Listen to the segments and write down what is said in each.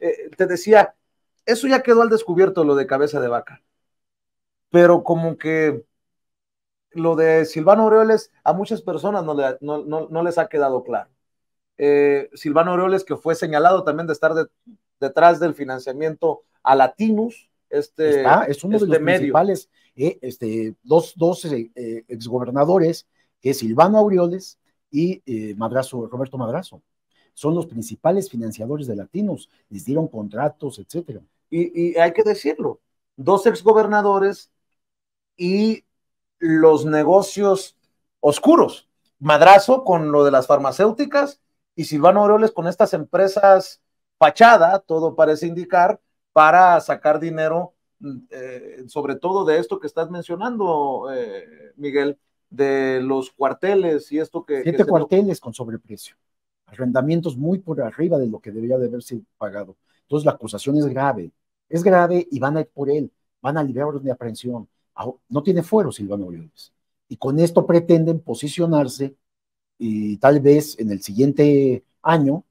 Eh, te decía, eso ya quedó al descubierto, lo de cabeza de vaca. Pero como que lo de Silvano Aureoles a muchas personas no, le, no, no, les ha quedado claro. Eh, Silvano Aureoles, que fue señalado también de estar detrás del financiamiento a Latinus, este es uno de este los principales, eh, este, dos, exgobernadores, que es Silvano Aureoles y Madrazo, Roberto Madrazo son los principales financiadores de Latinos, les dieron contratos, etcétera. Y, hay que decirlo, dos exgobernadores y los negocios oscuros. Madrazo con lo de las farmacéuticas y Silvano Aureoles con estas empresas fachada, todo parece indicar, para sacar dinero, eh, sobre todo de esto que estás mencionando, eh, Miguel, de los cuarteles y esto que... Siete cuarteles con sobreprecio arrendamientos muy por arriba de lo que debería de haberse pagado. Entonces la acusación es grave, es grave y van a ir por él, van a liberarlos de aprehensión. No tiene fuero Silvano Orioles. Y con esto pretenden posicionarse y tal vez en el siguiente año,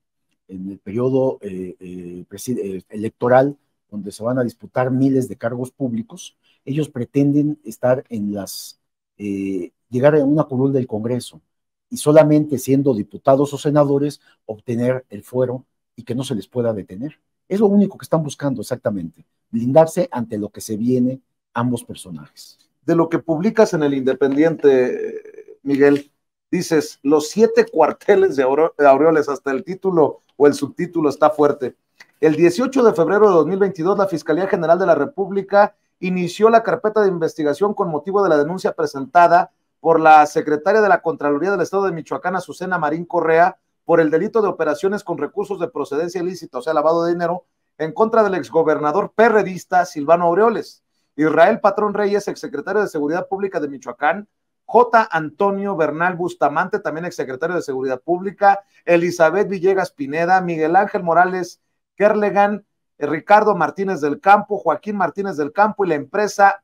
en el periodo eh, eh, eh, electoral, donde se van a disputar miles de cargos públicos, ellos pretenden estar en las, llegar a una curul del Congreso y solamente siendo diputados o senadores obtener el fuero y que no se les pueda detener. Es lo único que están buscando exactamente, blindarse ante lo que se viene ambos personajes. De lo que publicas en el Independiente, eh, Miguel, dices, los siete cuarteles de Aureoles, hasta el título o el subtítulo está fuerte. El 18 de febrero de 2022, la Fiscalía General de la República inició la carpeta de investigación con motivo de la denuncia presentada por la secretaria de la Contraloría del Estado de Michoacán, Azucena Marín Correa, por el delito de operaciones con recursos de procedencia ilícita, o sea, lavado de dinero, en contra del exgobernador perredista Silvano Aureoles, Israel Patrón Reyes, exsecretario de Seguridad Pública de Michoacán, J. Antonio Bernal Bustamante, también exsecretario de Seguridad Pública, Elizabeth Villegas Pineda, Miguel Ángel Morales Kerlegan, Ricardo Martínez del Campo, Joaquín Martínez del Campo y la empresa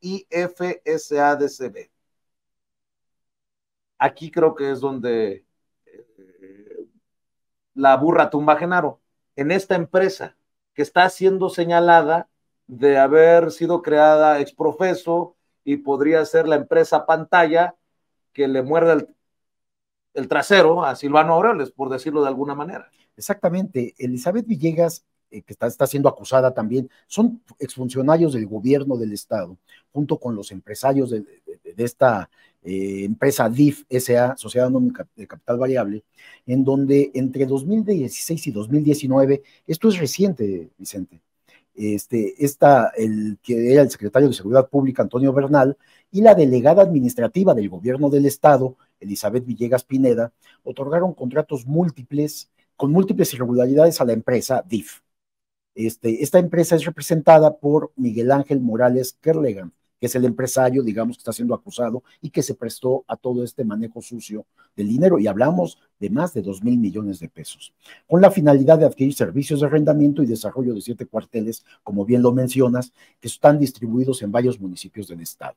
DIFSADCB aquí creo que es donde eh, la burra tumba Genaro, en esta empresa que está siendo señalada de haber sido creada ex profeso y podría ser la empresa pantalla que le muerde el, el trasero a Silvano Aureoles, por decirlo de alguna manera. Exactamente. Elizabeth Villegas eh, que está, siendo acusada también, son exfuncionarios del gobierno del Estado, junto con los empresarios de, esta eh, empresa DIF SA, Sociedad Anónima de Capital Variable, en donde entre 2016 y 2019, esto es reciente, Vicente, este, esta, el que era el secretario de Seguridad Pública, Antonio Bernal, y la delegada administrativa del gobierno del Estado, Elizabeth Villegas Pineda, otorgaron contratos múltiples, con múltiples irregularidades a la empresa DIF. Este, esta empresa es representada por Miguel Ángel Morales Kerlegan, que es el empresario, digamos, que está siendo acusado y que se prestó a todo este manejo sucio del dinero. Y hablamos de más de 2 mil millones de pesos, con la finalidad de adquirir servicios de arrendamiento y desarrollo de siete cuarteles, como bien lo mencionas, que están distribuidos en varios municipios del estado.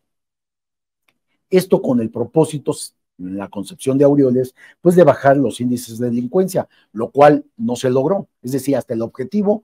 Esto con el propósito, en la concepción de Aureoles, pues de bajar los índices de delincuencia, lo cual no se logró. Es decir, hasta el objetivo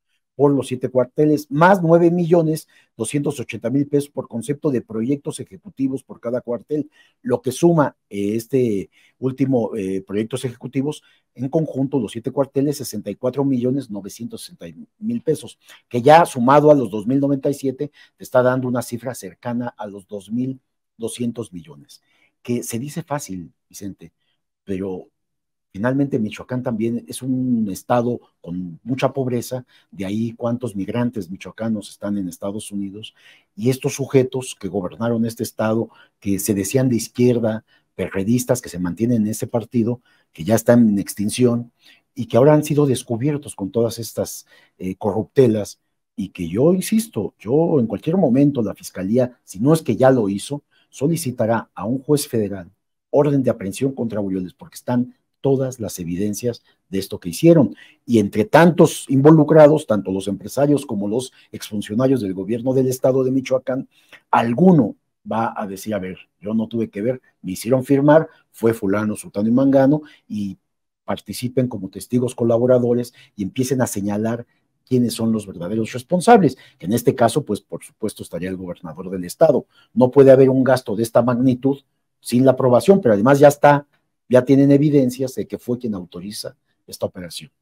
por los siete cuarteles, más 9 millones 280 mil pesos por concepto de proyectos ejecutivos por cada cuartel, lo que suma eh, este último eh, proyectos ejecutivos en conjunto, los siete cuarteles, 64 millones 960 mil pesos, que ya sumado a los 2.097 te está dando una cifra cercana a los 2.200 millones, que se dice fácil, Vicente, pero Finalmente, Michoacán también es un estado con mucha pobreza, de ahí cuántos migrantes michoacanos están en Estados Unidos, y estos sujetos que gobernaron este estado, que se decían de izquierda, perredistas que se mantienen en ese partido, que ya están en extinción, y que ahora han sido descubiertos con todas estas eh, corruptelas, y que yo insisto, yo en cualquier momento la fiscalía, si no es que ya lo hizo, solicitará a un juez federal orden de aprehensión contra Urioles porque están todas las evidencias de esto que hicieron. Y entre tantos involucrados, tanto los empresarios como los exfuncionarios del gobierno del estado de Michoacán, alguno va a decir, a ver, yo no tuve que ver, me hicieron firmar, fue fulano, sultano y mangano, y participen como testigos colaboradores y empiecen a señalar quiénes son los verdaderos responsables, que en este caso, pues por supuesto estaría el gobernador del estado. No puede haber un gasto de esta magnitud sin la aprobación, pero además ya está ya tienen evidencias de que fue quien autoriza esta operación.